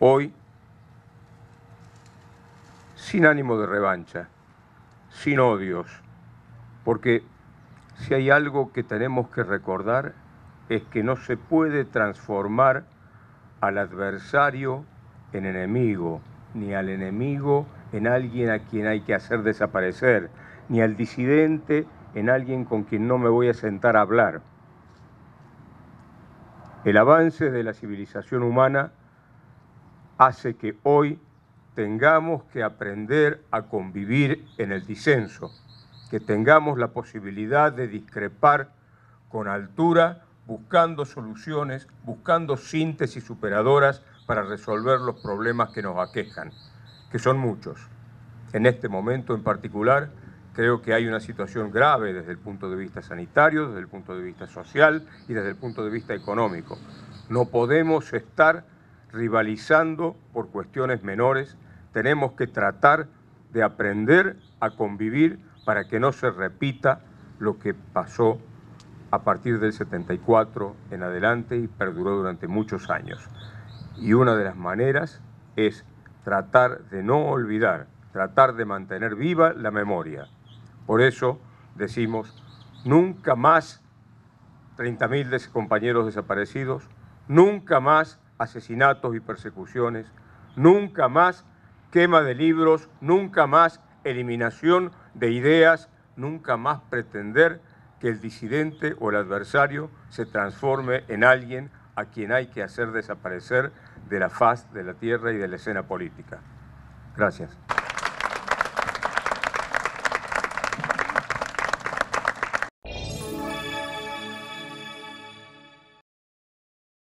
Hoy, sin ánimo de revancha, sin odios, porque si hay algo que tenemos que recordar es que no se puede transformar al adversario en enemigo, ni al enemigo en alguien a quien hay que hacer desaparecer, ni al disidente en alguien con quien no me voy a sentar a hablar. El avance de la civilización humana hace que hoy tengamos que aprender a convivir en el disenso, que tengamos la posibilidad de discrepar con altura, buscando soluciones, buscando síntesis superadoras para resolver los problemas que nos aquejan, que son muchos. En este momento en particular, creo que hay una situación grave desde el punto de vista sanitario, desde el punto de vista social y desde el punto de vista económico. No podemos estar rivalizando por cuestiones menores, tenemos que tratar de aprender a convivir para que no se repita lo que pasó a partir del 74 en adelante y perduró durante muchos años. Y una de las maneras es tratar de no olvidar, tratar de mantener viva la memoria. Por eso decimos, nunca más 30.000 compañeros desaparecidos, nunca más asesinatos y persecuciones, nunca más quema de libros, nunca más eliminación de ideas, nunca más pretender que el disidente o el adversario se transforme en alguien a quien hay que hacer desaparecer de la faz de la tierra y de la escena política. Gracias.